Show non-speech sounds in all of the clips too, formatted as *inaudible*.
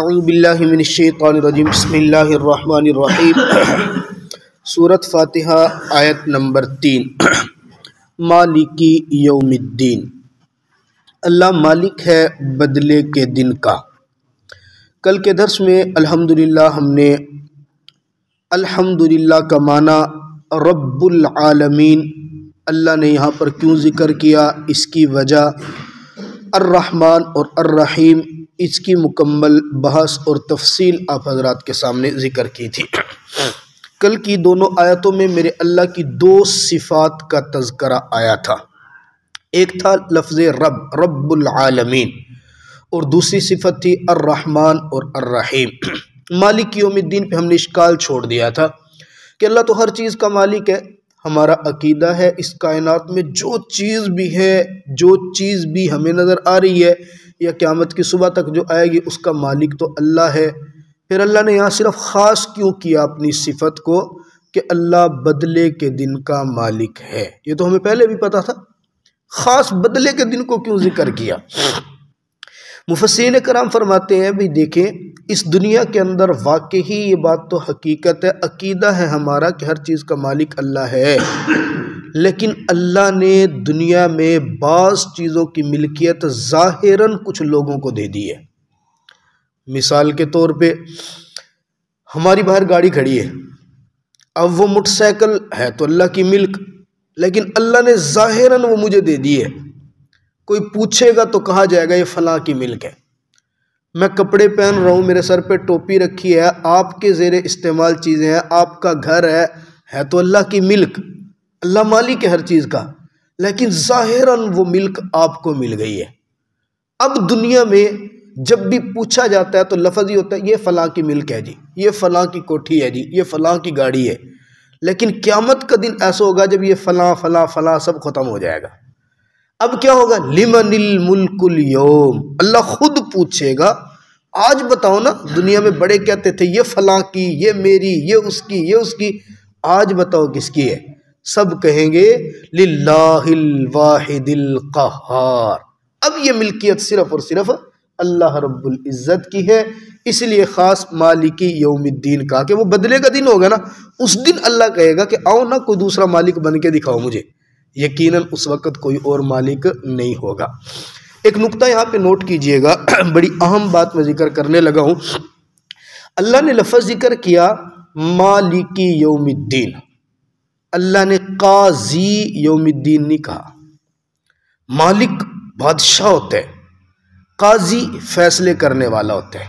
अरुबिल्लिनशैतरजीम बसमीम सूरत फातिहा आयत नंबर तीन मालिकी यौमुद्दीन अल्लाह मालिक है बदले के दिन का कल के दर्स में अल्हम्दुलिल्लाह हमने अल्हम्दुलिल्लाह का माना रब्बुल आलमीन अल्लाह ने यहाँ पर क्यों ज़िक्र किया इसकी वजह अर्रहमान और अर्रहीम इसकी मुकम्मल बहस और तफसील आप हजरात के सामने ज़िक्र की थी कल की दोनों आयतों में मेरे अल्लाह की दो सिफ़ात का तस्करा आया था एक था लफ्ज़ रब रब्लमीन और दूसरी सिफत थी अर्रहमान और अर्रहीम मालिक योमद्दीन पे हमने इश्काल छोड़ दिया था कि अल्लाह तो हर चीज़ का मालिक है हमारा अकीदा है इस कायनात में जो चीज़ भी है जो चीज़ भी हमें नज़र आ रही है या क़्यामत की सुबह तक जो आएगी उसका मालिक तो अल्लाह है फिर अल्लाह ने यहाँ सिर्फ ख़ास क्यों किया अपनी सिफत को कि अल्लाह बदले के दिन का मालिक है ये तो हमें पहले भी पता था ख़ास बदले के दिन को क्यों ज़िक्र किया मुफसिन कराम फरमाते हैं भाई देखें इस दुनिया के अंदर वाकई ये बात तो हकीकत है अकीदा है हमारा कि हर चीज़ का मालिक अल्लाह है लेकिन अल्लाह ने दुनिया में बास चीज़ों की मिल्कियत ज़ाहिरन कुछ लोगों को दे दी है मिसाल के तौर पे हमारी बाहर गाड़ी खड़ी है अब वो मोटरसाइकिल है तो अल्लाह की मिल्क लेकिन अल्लाह ने ज़ाहिरन वो मुझे दे दी है कोई पूछेगा तो कहा जाएगा ये फ़लाँ की मिल्क है मैं कपड़े पहन रहा हूँ मेरे सर पे टोपी रखी है आपके ज़ेर इस्तेमाल चीज़ें हैं आपका घर है है तो अल्लाह की मिल्क अल्लाह मालिक है हर चीज़ का लेकिन ज़ाहिरन वो मिल्क आपको मिल गई है अब दुनिया में जब भी पूछा जाता है तो लफज ही होता है ये फ़लाँ की मिल्क है जी ये फ़लाँ की कोठी है जी ये फ़लाँ की गाड़ी है लेकिन क़्यामत का दिन ऐसा होगा जब ये फ़लाँ फ़लाँ फ़लाँ सब ख़त्म हो जाएगा अब क्या होगा लिमनिल मुल्कुल योम अल्लाह खुद पूछेगा आज बताओ ना दुनिया में बड़े कहते थे ये फ़लाँ की ये मेरी ये उसकी ये उसकी आज बताओ किसकी है सब कहेंगे लाहिदिल कहार अब ये मिल्कियत सिर्फ और सिर्फ अल्लाह रब्बुल इज़्ज़त की है इसलिए ख़ास मालिकी यौमुद्दीन का कि वो बदले का दिन होगा ना उस दिन अल्लाह कहेगा कि आओ ना कोई दूसरा मालिक बन के दिखाओ मुझे यकीनन उस वक़्त कोई और मालिक नहीं होगा एक नुक्ता यहाँ पे नोट कीजिएगा *clears throat* बड़ी अहम बात मैं जिक्र करने लगा हूँ अल्लाह ने लफ्ज़ जिक्र किया मालिकी यौमुद्दीन अल्लाह ने काजी योमुद्दीन नहीं कहा मालिक बादशाह होते हैं काजी फैसले करने वाला होता है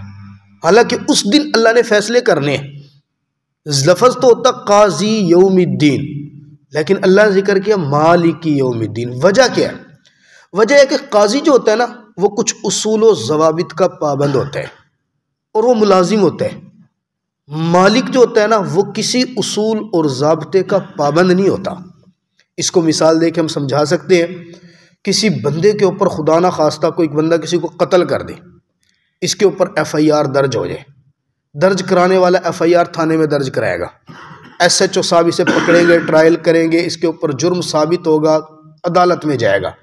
हालांकि उस दिन अल्लाह ने फैसले करने हैं लफज तो होता काजी योमुद्दीन लेकिन अल्लाह ने जिक्र किया मालिक योमुद्दीन वजह क्या है वजह है कि काजी जो होता है ना वो कुछ उसूल जवाबित का पाबंद होता है और वो मुलाजिम होता है मालिक जो होता है ना वो किसी उसूल और ज़बते का पाबंद नहीं होता इसको मिसाल दे के हम समझा सकते हैं किसी बंदे के ऊपर खुदा ना खास्ता कोई बंदा किसी को कत्ल कर दे इसके ऊपर एफ़ आई आर दर्ज हो जाए दर्ज कराने वाला एफ़ आई आर थाने में दर्ज कराएगा एस एच ओ साहब इसे पकड़ेंगे ट्रायल करेंगे इसके ऊपर जुर्म साबित होगा अदालत में जाएगा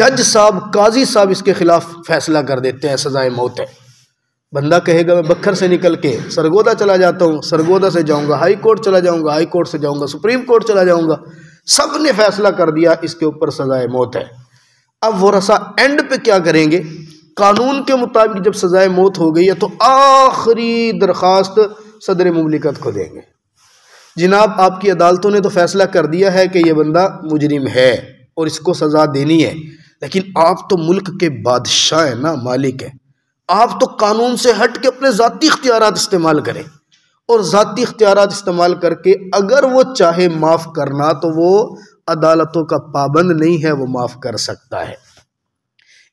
जज साहब काजी साहब इसके ख़िलाफ़ फैसला कर देते हैं सज़ाए मौत है बंदा कहेगा मैं बखर से निकल के सरगोदा चला जाता हूँ सरगोदा से जाऊँगा हाई कोर्ट चला जाऊँगा हाई कोर्ट से जाऊँगा सुप्रीम कोर्ट चला जाऊँगा सब ने फैसला कर दिया इसके ऊपर सजाए मौत है अब वो रसा एंड पे क्या करेंगे कानून के मुताबिक जब सजाए मौत हो गई है तो आखिरी दरख्वास्त सदर ममलिकत को देंगे जिनाब आपकी अदालतों ने तो फैसला कर दिया है कि यह बंदा मुजरिम है और इसको सज़ा देनी है लेकिन आप तो मुल्क के बादशाह हैं ना मालिक हैं आप तो कानून से हट के अपने ज़ाती इख्तियार इस्तेमाल करें और ज़ाती इख्तियार इस्तेमाल करके अगर वो चाहे माफ़ करना तो वो अदालतों का पाबंद नहीं है वो माफ़ कर सकता है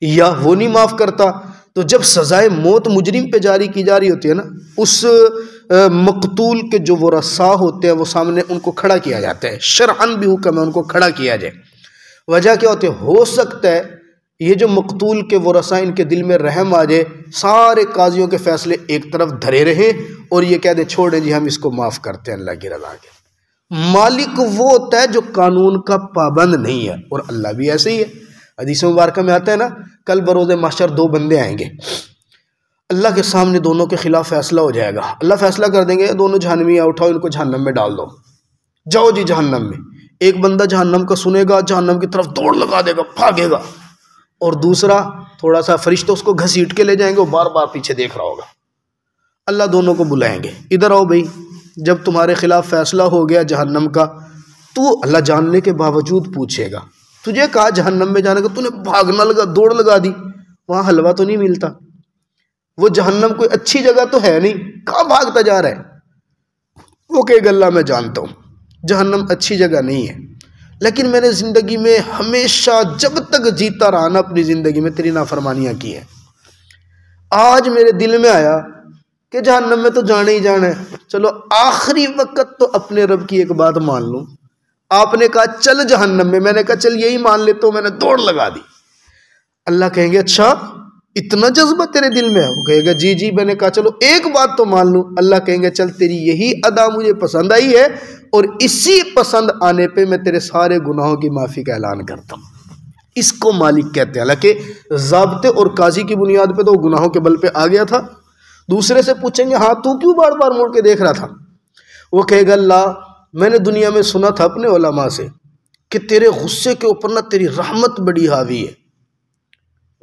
या वो नहीं माफ़ करता तो जब सज़ाए मौत मुजरिम पे जारी की जा रही होती है ना उस मकतूल के जो वो रसा होते हैं वो सामने उनको खड़ा किया जाता है शरअन भी हुक्म है उनको खड़ा किया जाए वजह क्या होती है हो सकता है ये जो मकतूल के वसा इनके दिल में रहम आ जाए सारे काजियों के फैसले एक तरफ धरे रहे और ये कह दे छोड़ें जी हम इसको माफ़ करते हैं अल्लाह की रजा के मालिक वो होता है जो कानून का पाबंद नहीं है और अल्लाह भी ऐसे ही है अदीस मुबारक में आता है ना कल बरोज़ माशर दो बंदे आएंगे अल्लाह के सामने दोनों के ख़िलाफ़ फ़ैसला हो जाएगा अल्लाह फ़ैसला कर देंगे दोनों जहनमियाँ उठाओ इनको जहनम में डाल दो जाओ जी जहनम में एक बंदा जहन्नम का सुनेगा जहन्नम की तरफ दौड़ लगा देगा भागेगा और दूसरा थोड़ा सा फरिश्ता उसको घसीट के ले जाएंगे वो बार बार पीछे देख रहा होगा अल्लाह दोनों को बुलाएंगे इधर आओ भाई जब तुम्हारे ख़िलाफ़ फ़ैसला हो गया जहन्नम का तो अल्लाह जानने के बावजूद पूछेगा तुझे कहा जहन्नम में जाने का तूने भागना लगा दौड़ लगा दी वहाँ हलवा तो नहीं मिलता वो जहन्नम कोई अच्छी जगह तो है नहीं कहाँ भागता जा रहा है वो कह मैं जानता हूँ जहन्नम अच्छी जगह नहीं है लेकिन मैंने ज़िंदगी में हमेशा जब तक जीता रहा ना अपनी ज़िंदगी में तेरी नाफरमानियाँ की हैं आज मेरे दिल में आया कि जहन्नम में तो जाने ही जाना है चलो आखिरी वक्त तो अपने रब की एक बात मान लूँ आपने कहा चल जहन्नम में मैंने कहा चल यही मान लेता तो हूँ मैंने दौड़ लगा दी अल्लाह कहेंगे अच्छा इतना जज्बा तेरे दिल में है वो कहेगा जी जी मैंने कहा चलो एक बात तो मान लूँ अल्लाह कहेंगे चल तेरी यही अदा मुझे पसंद आई है और इसी पसंद आने पे मैं तेरे सारे गुनाहों की माफ़ी का ऐलान करता हूँ इसको मालिक कहते हैं हालांकि जबते और काजी की बुनियाद पे तो गुनाहों के बल पे आ गया था दूसरे से पूछेंगे हाँ तू क्यों बार बार मुड़ के देख रहा था वो कहेगा अल्लाह मैंने दुनिया में सुना था अपने ओलमा से कि तेरे गुस्से के ऊपर ना तेरी रहमत बड़ी हावी है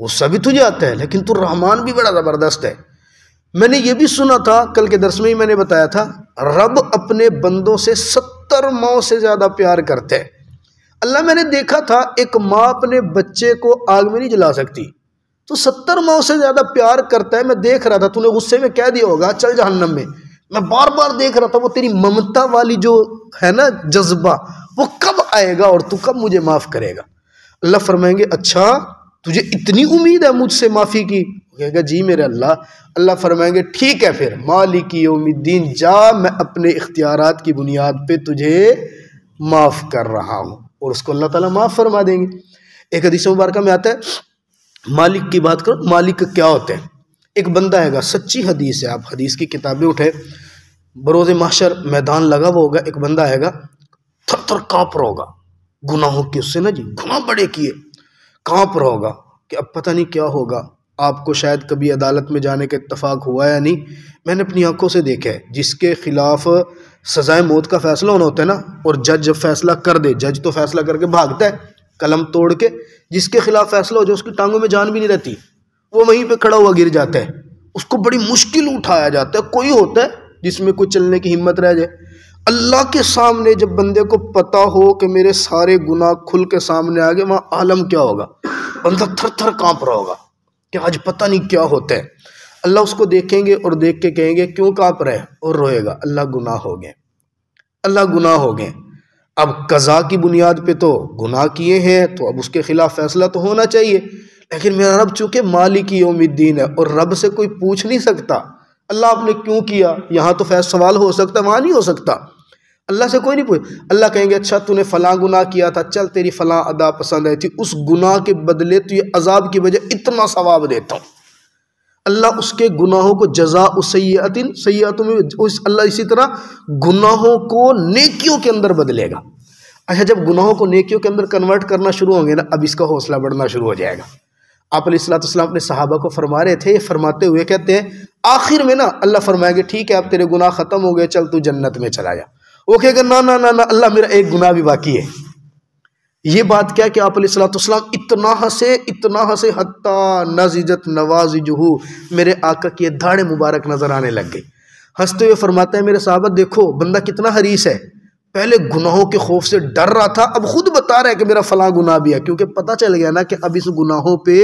गुस्सा भी तुझे आता है लेकिन तू रहमान भी बड़ा ज़बरदस्त है मैंने ये भी सुना था कल के दस में ही मैंने बताया था रब अपने बंदों से सत्तर माओ से ज़्यादा प्यार करते हैं अल्लाह मैंने देखा था एक माँ अपने बच्चे को आग में नहीं जला सकती तो सत्तर माओ से ज़्यादा प्यार करता है मैं देख रहा था तूने गुस्से में कह दिया होगा चल जहन्नम में मैं बार बार देख रहा था वो तेरी ममता वाली जो है ना जज्बा वो कब आएगा और तू कब मुझे माफ़ करेगा अल्लाह फरमाएंगे अच्छा तुझे इतनी उम्मीद है मुझसे माफ़ी की कहेगा जी मेरे अल्लाह अल्लाह फरमाएंगे ठीक है फिर मालिक योमिद्दीन जा मैं अपने इख्तियार की बुनियाद पे तुझे माफ़ कर रहा हूँ और उसको अल्लाह ताला माफ़ फरमा देंगे एक हदीस मुबारक में आता है मालिक की बात करो मालिक क्या होते हैं एक बंदा हैगा सच्ची हदीस है आप हदीस की किताबें उठे बरोज़ माशर मैदान लगा हुआ होगा एक बंदा हैगा थर थर काँप रहा होगा गुनाहों के उससे ना जी गुनाह बड़े किए कांप रहा होगा कि अब पता नहीं क्या होगा आपको शायद कभी अदालत में जाने का इतफ़ाक़ हुआ या नहीं मैंने अपनी आंखों से देखा है जिसके ख़िलाफ़ सज़ाए मौत का फ़ैसला होना होता है ना और जज जब फैसला कर दे जज तो फैसला करके भागता है कलम तोड़ के जिसके ख़िलाफ़ फैसला हो जाए उसकी टांगों में जान भी नहीं रहती वो वहीं पर खड़ा हुआ गिर जाता है उसको बड़ी मुश्किल उठाया जाता है कोई होता है जिसमें कोई चलने की हिम्मत रह जाए अल्लाह के सामने जब बंदे को पता हो कि मेरे सारे गुनाह खुल के सामने आ गए वहाँ आलम क्या होगा बंदा थर थर काँप रहा होगा कि आज पता नहीं क्या होता है अल्लाह उसको देखेंगे और देख के कहेंगे क्यों काँप रहे और रोएगा अल्लाह गुनाह हो गए अल्लाह गुनाह हो गए अब कज़ा की बुनियाद पे तो गुनाह किए हैं तो अब उसके ख़िलाफ़ फ़ैसला तो होना चाहिए लेकिन मेरा रब चूँकि मालिक ही योमद्दीन है और रब से कोई पूछ नहीं सकता अल्लाह आपने क्यों किया यहाँ तो फैस सवाल हो सकता वहाँ नहीं हो सकता अल्लाह से कोई नहीं पूछ अल्लाह कहेंगे अच्छा तूने फ़लाँ गुनाह किया था चल तेरी फ़लाँ अदा पसंद आई थी उस गुनाह के बदले तो ये अजाब की वजह इतना सवाब देता हूँ अल्लाह उसके गुनाहों को जजा उसैतिन सयातों में उस अल्लाह इसी तरह गुनाहों को नेकियों के अंदर बदलेगा अच्छा जब गुनाहों को नेकियों के अंदर कन्वर्ट करना शुरू होंगे ना अब इसका हौसला बढ़ना शुरू हो जाएगा आप सलाम अपने सहाबा को फरमा रहे थे फरमाते हुए कहते हैं आखिर में ना अल्लाह फरमाएंगे ठीक है अब तेरे गुनाह ख़त्म हो गए चल तू जन्नत में चला जा वो कहेगा ना ना ना ना अल्लाह मेरा एक गुनाह भी बाकी है ये बात क्या कि आप सलाम इतना हंसे इतना हंसे हत्ता नजत नवाज जहू मेरे आका की धाड़े मुबारक नज़र आने लग गई हंसते हुए फरमाते हैं मेरे साहबा देखो बंदा कितना हरीस है पहले गुनाहों के खौफ से डर रहा था अब खुद बता रहा है कि मेरा फला गुनाह भी है क्योंकि पता चल गया ना कि अब इस गुनाहों पे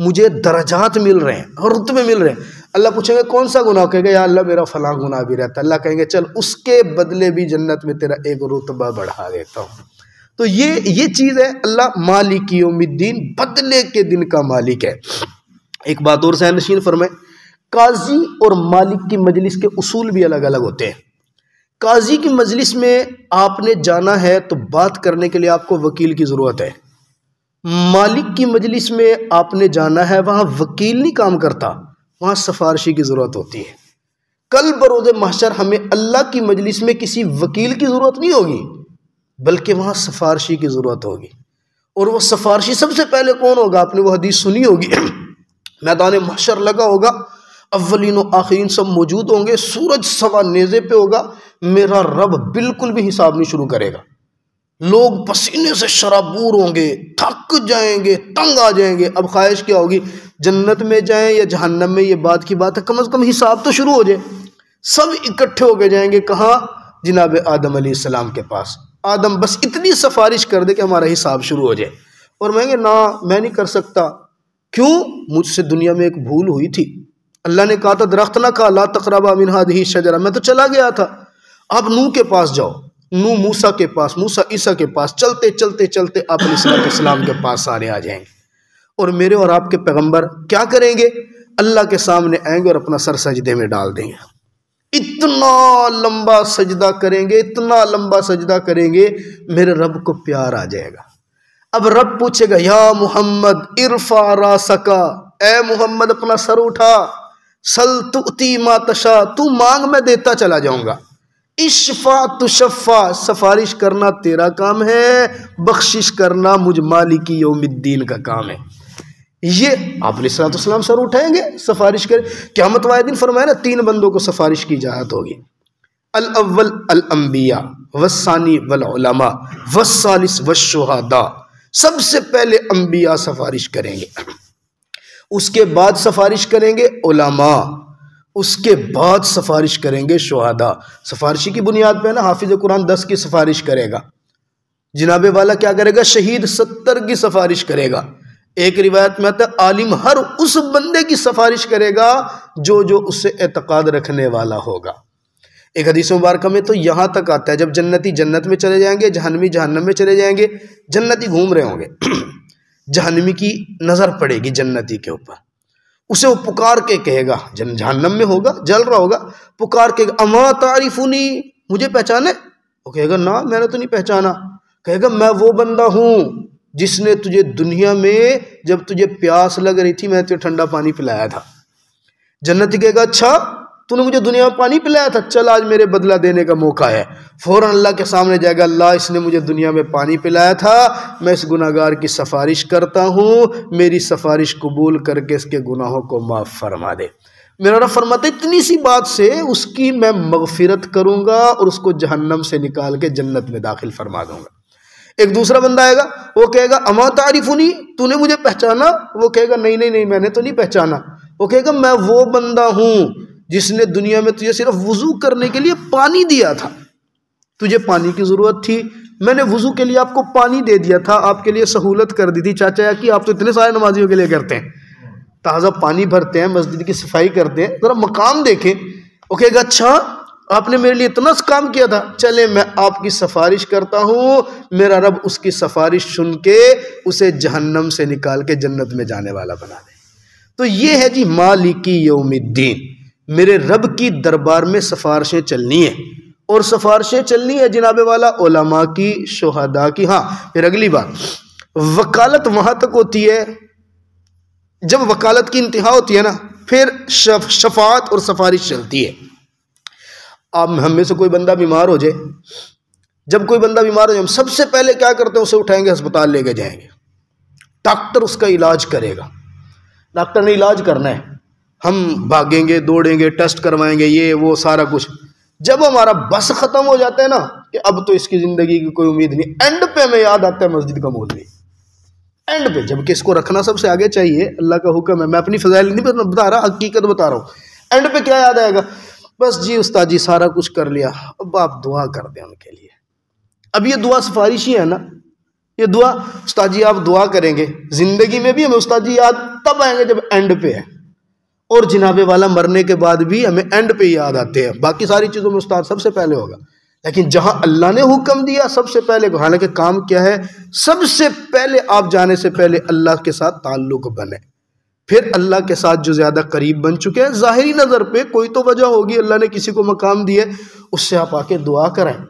मुझे दर्जात मिल रहे हैं और रुतबे मिल रहे हैं अल्लाह पूछेंगे कौन सा गुनाह कहेगा या अल्लाह मेरा फला गुनाह भी रहता अल्लाह कहेंगे चल उसके बदले भी जन्नत में तेरा एक रुतबा बढ़ा देता हूँ तो ये ये चीज़ है अल्लाह मालिक उम्मीदीन बदले के दिन का मालिक है एक बात और सहनशीन फरमाए काजी और मालिक की मजलिस के उसूल भी अलग अलग होते हैं काजी की मजलिस में आपने जाना है तो बात करने के लिए आपको वकील की ज़रूरत है मालिक की मजलिस में आपने जाना है वहाँ वकील नहीं काम करता वहाँ सफारशी की ज़रूरत होती है कल बरोज़ महशर हमें अल्लाह की मजलिस में किसी वकील की ज़रूरत नहीं होगी बल्कि वहाँ सफारशी की ज़रूरत होगी और वह सफारशी सबसे पहले कौन होगा आपने वो हदीस सुनी होगी *clears throat* मैदान महशर लगा होगा अव्वलिन आखिरीन सब मौजूद होंगे सूरज सवा नेज़े पे होगा मेरा रब बिल्कुल भी हिसाब नहीं शुरू करेगा लोग पसीने से शराबूर होंगे थक जाएंगे तंग आ जाएंगे अब ख्वाहिश क्या होगी जन्नत में जाएं या जहन्नम में ये बात की बात है कम अज़ कम हिसाब तो शुरू हो जाए सब इकट्ठे होके जाएंगे कहाँ जनाब आदम सलाम के पास आदम बस इतनी सफारिश कर दे कि हमारा हिसाब शुरू हो जाए और मैं ना मैं नहीं कर सकता क्यों मुझसे दुनिया में एक भूल हुई थी अल्लाह ने कहा था दरख्त ना कहा ला तकरबा मिन ही शजरा मैं तो चला गया था अब नू के पास जाओ नू मूसा के पास मूसा ईसा के पास चलते चलते चलते आप इस्लाम के पास सारे आ जाएंगे और मेरे और आपके पैगंबर क्या करेंगे अल्लाह के सामने आएंगे और अपना सर सजदे में डाल देंगे इतना लंबा सजदा करेंगे इतना लंबा सजदा करेंगे मेरे रब को प्यार आ जाएगा अब रब पूछेगा या मोहम्मद इरफा रासका ए मोहम्मद अपना सर उठा सल तुती मातशा तू मांग मैं देता चला जाऊंगा इशफा तुशफ़ा सफारिश करना तेरा काम है बख्शिश करना मुझ मालिकी योमिद्दीन का काम है ये आपने सलाम सर उठाएंगे सफारिश करें क्या मत दिन फरमाया ना तीन बंदों को सफारिश की इजाज़त होगी अल अव्वल अल अम्बिया वसानी वलमा वसालिस वशहदा सबसे पहले अम्बिया सफारिश करेंगे उसके बाद सफारिश करेंगे उलमा उसके बाद सफारिश करेंगे शहादा सफारशी की बुनियाद पर ना हाफिज़ कुरान दस की सफारिश करेगा जिनाब वाला क्या करेगा शहीद सत्तर की सफारिश करेगा एक रिवायत में आता है आलिम हर उस बंदे की सफारिश करेगा जो जो उससे एतक़ाद रखने वाला होगा एक हदीस मुबारक में तो यहाँ तक आता है जब जन्नती जन्नत में चले जाएंगे जहनवी जहनम में चले जाएंगे जन्नती घूम रहे होंगे *clears throat* जहनमी की नज़र पड़ेगी जन्नती के ऊपर उसे वो पुकार के कहेगा जन जहनम में होगा जल रहा होगा पुकार के अमा तारीफुनी मुझे पहचाने वो कहेगा ना मैंने तो नहीं पहचाना कहेगा मैं वो बंदा हूँ जिसने तुझे दुनिया में जब तुझे प्यास लग रही थी मैंने तुझे ठंडा पानी पिलाया था जन्नत कहेगा अच्छा तूने मुझे दुनिया में पानी पिलाया था चल आज मेरे बदला देने का मौका है फ़ौर अल्लाह के सामने जाएगा अल्लाह इसने मुझे दुनिया में पानी पिलाया था मैं इस गुनागार की सफ़ारिश करता हूँ मेरी सफारिश कबूल करके इसके गुनाहों को माफ़ फरमा दे मेरा रब फरमाते इतनी सी बात से उसकी मैं मगफिरत करूँगा और उसको जहन्नम से निकाल के जन्नत में दाखिल फरमा दूँगा एक दूसरा बंदा आएगा वो कहेगा अमा तारीफ उनी तूने मुझे पहचाना वो कहेगा नहीं नहीं नहीं मैंने तो नहीं पहचाना वो कहेगा मैं वो बंदा हूँ जिसने दुनिया में तुझे सिर्फ वज़ू करने के लिए पानी दिया था तुझे पानी की ज़रूरत थी मैंने वज़ू के लिए आपको पानी दे दिया था आपके लिए सहूलत कर दी थी चाचा या कि आप तो इतने सारे नमाजियों के लिए करते हैं ताज़ा पानी भरते हैं मस्जिद की सफाई करते हैं ज़रा मकाम देखें ओके अच्छा आपने मेरे लिए इतना काम किया था चले मैं आपकी सफारिश करता हूँ मेरा रब उसकी सफारिश सुन के उसे जहन्नम से निकाल के जन्नत में जाने वाला बना दे तो ये है जी मालिकी योमिद्दीन मेरे रब की दरबार में सिफारशें चलनी है और सिफारशें चलनी है जनाब वाला ओलमा की शहदा की हाँ फिर अगली बात वकालत वहाँ तक होती है जब वकालत की इंतहा होती है ना फिर शफ, शफात और सफारिश चलती है आप हमें से कोई बंदा बीमार हो जाए जब कोई बंदा बीमार हो जाए हम सबसे पहले क्या करते हैं उसे उठाएंगे अस्पताल लेके जाएंगे डॉक्टर उसका इलाज करेगा डॉक्टर ने इलाज करना है हम भागेंगे दौड़ेंगे टेस्ट करवाएंगे ये वो सारा कुछ जब हमारा बस ख़त्म हो जाता है ना कि अब तो इसकी ज़िंदगी की कोई उम्मीद नहीं एंड पे हमें याद आता है मस्जिद का मौलवी एंड पे जबकि इसको रखना सबसे आगे चाहिए अल्लाह का हुक्म है मैं अपनी फजाइल नहीं बता रहा हकीकत बता रहा हूँ एंड पे क्या याद आएगा बस जी उस्ताद जी सारा कुछ कर लिया अब आप दुआ कर दें उनके लिए अब ये दुआ सिफारिश ही है ना ये दुआ उस्ताद जी आप दुआ करेंगे ज़िंदगी में भी हमें उस्ताद जी याद तब आएंगे जब एंड पे है और जिनाबे वाला मरने के बाद भी हमें एंड पे याद आते हैं बाकी सारी चीज़ों में उस्ताद सबसे पहले होगा लेकिन जहां अल्लाह ने हुक्म दिया सबसे पहले हालांकि काम क्या है सबसे पहले आप जाने से पहले अल्लाह के साथ ताल्लुक बने फिर अल्लाह के साथ जो ज़्यादा करीब बन चुके हैं ज़ाहरी नज़र पे कोई तो वजह होगी अल्लाह ने किसी को मकाम दिए उससे आप आके दुआ कराएं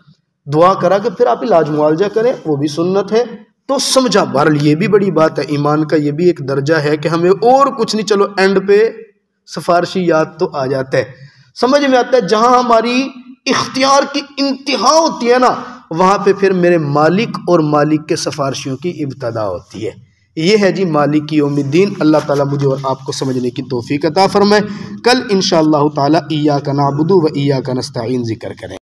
दुआ करा के फिर आप इलाज मुआवजा करें वो भी सुन्नत है तो समझा बहरल ये भी बड़ी बात है ईमान का ये भी एक दर्जा है कि हमें और कुछ नहीं चलो एंड पे सिफारशी याद तो आ जाता है समझ में आता है जहाँ हमारी इख्तियार की इंतहा होती है ना वहाँ पे फिर मेरे मालिक और मालिक के सिफारशियों की इब्तदा होती है ये है जी मालिक की उम्मीदीन अल्लाह ताला मुझे और आपको समझने की तोफ़ी अता फ़रमाए कल इन ताला का नाबुदू व ईया का नस्ताइन जिक्र करें